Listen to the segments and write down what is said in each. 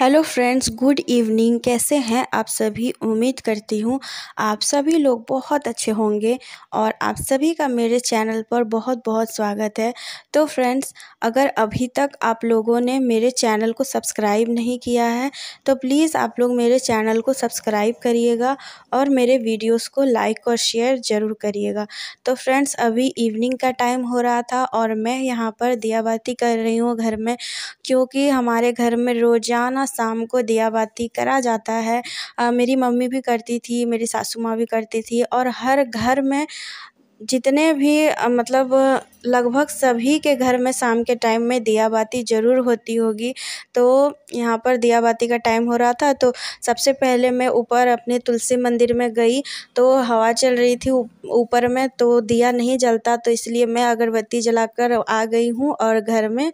hello friends good evening कैसे हैं आप सभी उम्मीद करती हूँ आप सभी लोग बहुत अच्छे होंगे और आप सभी का मेरे चैनल पर बहुत बहुत स्वागत है तो फ्रेंड्स अगर अभी तक आप लोगों ने मेरे चैनल को सब्सक्राइब नहीं किया है तो प्लीज़ आप लोग मेरे चैनल को सब्सक्राइब करिएगा और मेरे वीडियोस को लाइक और शेयर ज़रूर करिएगा तो फ्रेंड्स अभी इवनिंग का टाइम हो रहा था और मैं यहाँ पर दियाबाती कर रही हूँ घर में क्योंकि हमारे घर में रोज़ाना शाम को दिया बाती करा जाता है मेरी मम्मी भी करती थी मेरी सासू माँ भी करती थी और हर घर में जितने भी मतलब लगभग सभी के घर में शाम के टाइम में दिया बाती ज़रूर होती होगी तो यहाँ पर दिया बाती का टाइम हो रहा था तो सबसे पहले मैं ऊपर अपने तुलसी मंदिर में गई तो हवा चल रही थी ऊपर में तो दिया नहीं जलता तो इसलिए मैं अगरबत्ती जलाकर आ गई हूँ और घर में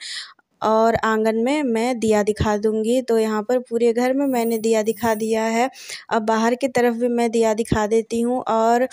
और आंगन में मैं दिया दिखा दूँगी तो यहाँ पर पूरे घर में मैंने दिया दिखा दिया है अब बाहर की तरफ भी मैं दिया दिखा देती हूँ और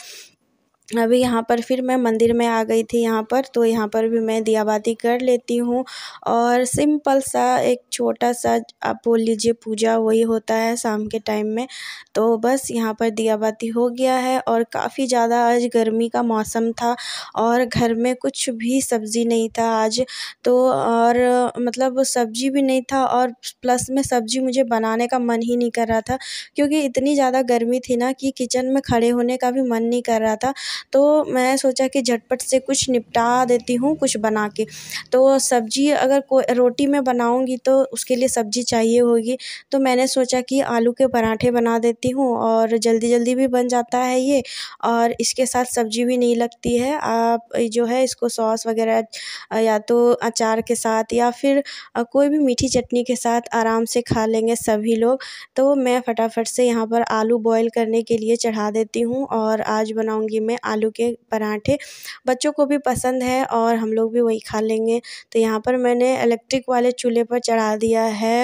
अभी यहाँ पर फिर मैं मंदिर में आ गई थी यहाँ पर तो यहाँ पर भी मैं दियाबाती कर लेती हूँ और सिंपल सा एक छोटा सा आप बोल लीजिए पूजा वही होता है शाम के टाइम में तो बस यहाँ पर दियाबाती हो गया है और काफ़ी ज़्यादा आज गर्मी का मौसम था और घर में कुछ भी सब्ज़ी नहीं था आज तो और मतलब सब्ज़ी भी नहीं था और प्लस में सब्ज़ी मुझे बनाने का मन ही नहीं कर रहा था क्योंकि इतनी ज़्यादा गर्मी थी ना कि किचन में खड़े होने का भी मन नहीं कर रहा था तो मैं सोचा कि झटपट से कुछ निपटा देती हूँ कुछ बना के तो सब्जी अगर को रोटी में बनाऊँगी तो उसके लिए सब्जी चाहिए होगी तो मैंने सोचा कि आलू के पराठे बना देती हूँ और जल्दी जल्दी भी बन जाता है ये और इसके साथ सब्जी भी नहीं लगती है आप जो है इसको सॉस वगैरह या तो अचार के साथ या फिर कोई भी मीठी चटनी के साथ आराम से खा लेंगे सभी लोग तो मैं फटाफट से यहाँ पर आलू बॉईल करने के लिए चढ़ा देती हूँ और आज बनाऊँगी मैं आलू के पराठे बच्चों को भी पसंद है और हम लोग भी वही खा लेंगे तो यहाँ पर मैंने इलेक्ट्रिक वाले चूल्हे पर चढ़ा दिया है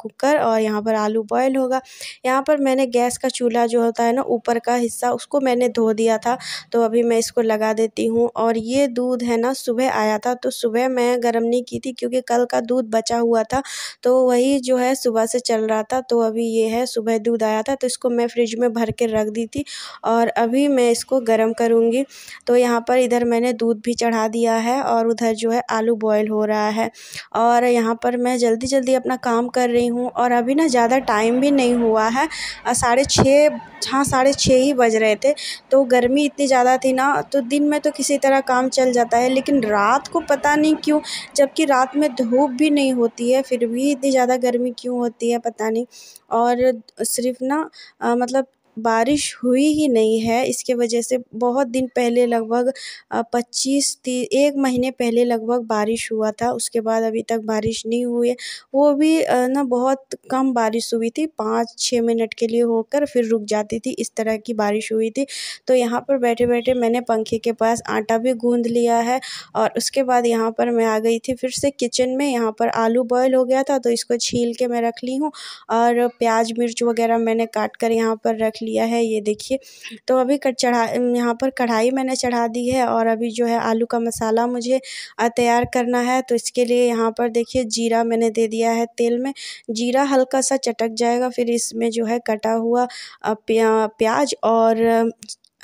कुकर और यहाँ पर आलू बॉयल होगा यहाँ पर मैंने गैस का चूल्हा जो होता है ना ऊपर का हिस्सा उसको मैंने धो दिया था तो अभी मैं इसको लगा देती हूँ और ये दूध है ना सुबह आया था तो सुबह मैं गर्म नहीं की थी क्योंकि कल का दूध बचा हुआ था तो वही जो है सुबह से चल रहा था तो अभी ये है सुबह दूध आया था तो इसको मैं फ्रिज में भर के रख दी थी और अभी मैं इसको गर्म करूँगी तो यहाँ पर इधर मैंने दूध भी चढ़ा दिया है और उधर जो है आलू बॉयल हो रहा है और यहाँ पर मैं जल्दी जल्दी अपना काम कर रही हूँ और अभी ना ज़्यादा टाइम भी नहीं हुआ है साढ़े छः हाँ साढ़े छः ही बज रहे थे तो गर्मी इतनी ज़्यादा थी ना तो दिन में तो किसी तरह काम चल जाता है लेकिन रात को पता नहीं क्यों जबकि रात में धूप भी नहीं होती है फिर भी इतनी ज़्यादा गर्मी क्यों होती है पता नहीं और सिर्फ ना मतलब बारिश हुई ही नहीं है इसके वजह से बहुत दिन पहले लगभग पच्चीस तीस एक महीने पहले लगभग बारिश हुआ था उसके बाद अभी तक बारिश नहीं हुई है वो भी ना बहुत कम बारिश हुई थी पाँच छः मिनट के लिए होकर फिर रुक जाती थी इस तरह की बारिश हुई थी तो यहाँ पर बैठे बैठे मैंने पंखे के पास आटा भी गूँध लिया है और उसके बाद यहाँ पर मैं आ गई थी फिर से किचन में यहाँ पर आलू बॉयल हो गया था तो इसको छील के मैं रख ली हूँ और प्याज मिर्च वगैरह मैंने काट कर यहाँ पर रख लिया है ये देखिए तो अभी कट चढ़ा यहाँ पर कढ़ाई मैंने चढ़ा दी है और अभी जो है आलू का मसाला मुझे तैयार करना है तो इसके लिए यहाँ पर देखिए जीरा मैंने दे दिया है तेल में जीरा हल्का सा चटक जाएगा फिर इसमें जो है कटा हुआ प्याज और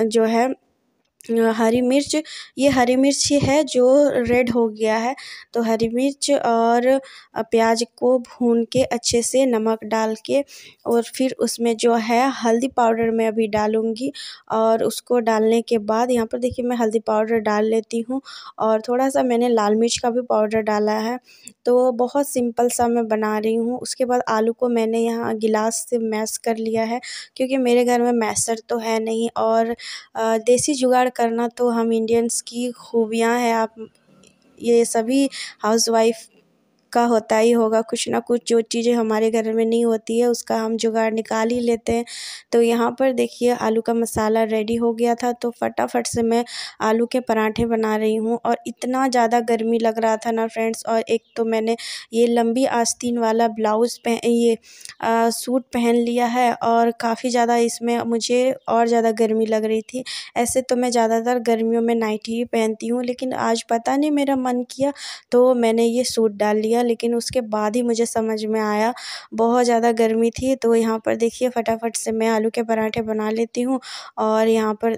जो है हरी मिर्च ये हरी मिर्च ही है जो रेड हो गया है तो हरी मिर्च और प्याज को भून के अच्छे से नमक डाल के और फिर उसमें जो है हल्दी पाउडर मैं अभी डालूँगी और उसको डालने के बाद यहाँ पर देखिए मैं हल्दी पाउडर डाल लेती हूँ और थोड़ा सा मैंने लाल मिर्च का भी पाउडर डाला है तो बहुत सिंपल सा मैं बना रही हूँ उसके बाद आलू को मैंने यहाँ गिलास से मैश कर लिया है क्योंकि मेरे घर में मैसर तो है नहीं और देसी जुगाड़ करना तो हम इंडियंस की खूबियाँ हैं आप ये सभी हाउसवाइफ का होता ही होगा कुछ ना कुछ जो चीज़ें हमारे घर में नहीं होती है उसका हम जुगाड़ निकाल ही लेते हैं तो यहाँ पर देखिए आलू का मसाला रेडी हो गया था तो फटाफट से मैं आलू के पराठे बना रही हूँ और इतना ज़्यादा गर्मी लग रहा था ना फ्रेंड्स और एक तो मैंने ये लंबी आस्तीन वाला ब्लाउज़ पह ये आ, सूट पहन लिया है और काफ़ी ज़्यादा इसमें मुझे और ज़्यादा गर्मी लग रही थी ऐसे तो मैं ज़्यादातर गर्मियों में नाइटी ही पहनती हूँ लेकिन आज पता नहीं मेरा मन किया तो मैंने ये सूट डाल लिया दिया लेकिन उसके बाद ही मुझे समझ में आया बहुत ज़्यादा गर्मी थी तो यहाँ पर देखिए फटाफट से मैं आलू के पराठे बना लेती हूँ और यहाँ पर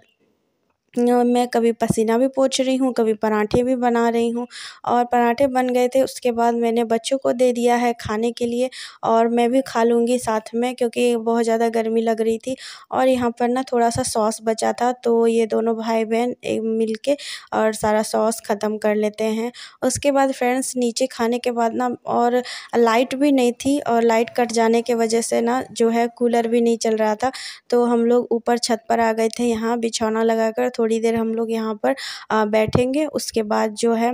मैं कभी पसीना भी पोछ रही हूँ कभी पराठे भी बना रही हूँ और पराठे बन गए थे उसके बाद मैंने बच्चों को दे दिया है खाने के लिए और मैं भी खा लूँगी साथ में क्योंकि बहुत ज़्यादा गर्मी लग रही थी और यहाँ पर ना थोड़ा सा सॉस बचा था तो ये दोनों भाई बहन मिल के और सारा सॉस ख़त्म कर लेते हैं उसके बाद फ्रेंड्स नीचे खाने के बाद ना और लाइट भी नहीं थी और लाइट कट जाने की वजह से ना जो है कूलर भी नहीं चल रहा था तो हम लोग ऊपर छत पर आ गए थे यहाँ बिछौना लगा कर थोड़ी थोड़ी देर हम लोग यहाँ पर बैठेंगे उसके बाद जो है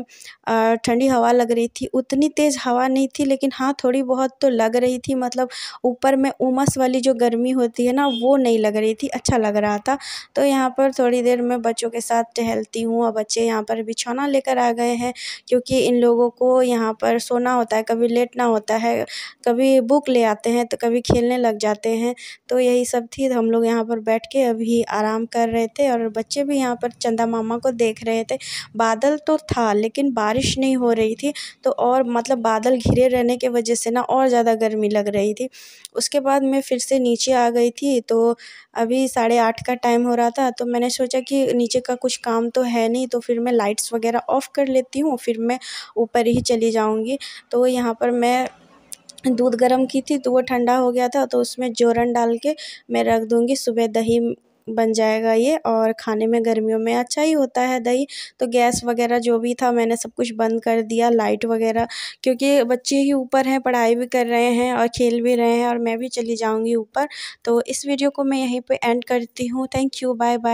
ठंडी हवा लग रही थी उतनी तेज़ हवा नहीं थी लेकिन हाँ थोड़ी बहुत तो लग रही थी मतलब ऊपर में उमस वाली जो गर्मी होती है ना वो नहीं लग रही थी अच्छा लग रहा था तो यहाँ पर थोड़ी देर मैं बच्चों के साथ टहलती हूँ और बच्चे यहाँ पर बिछौना लेकर आ गए हैं क्योंकि इन लोगों को यहाँ पर सोना होता है कभी लेटना होता है कभी बुक ले आते हैं तो कभी खेलने लग जाते हैं तो यही सब थी हम लोग यहाँ पर बैठ के अभी आराम कर रहे थे और बच्चे भी भी यहाँ पर चंदा मामा को देख रहे थे बादल तो था लेकिन बारिश नहीं हो रही थी तो और मतलब बादल घिरे रहने के वजह से ना और ज़्यादा गर्मी लग रही थी उसके बाद मैं फिर से नीचे आ गई थी तो अभी साढ़े आठ का टाइम हो रहा था तो मैंने सोचा कि नीचे का कुछ काम तो है नहीं तो फिर मैं लाइट्स वगैरह ऑफ़ कर लेती हूँ फिर मैं ऊपर ही चली जाऊँगी तो यहाँ पर मैं दूध गर्म की थी तो वो ठंडा हो गया था तो उसमें जोरन डाल के मैं रख दूँगी सुबह दही बन जाएगा ये और खाने में गर्मियों में अच्छा ही होता है दही तो गैस वगैरह जो भी था मैंने सब कुछ बंद कर दिया लाइट वगैरह क्योंकि बच्चे ही ऊपर हैं पढ़ाई भी कर रहे हैं और खेल भी रहे हैं और मैं भी चली जाऊँगी ऊपर तो इस वीडियो को मैं यहीं पर एंड करती हूँ थैंक यू बाय बाय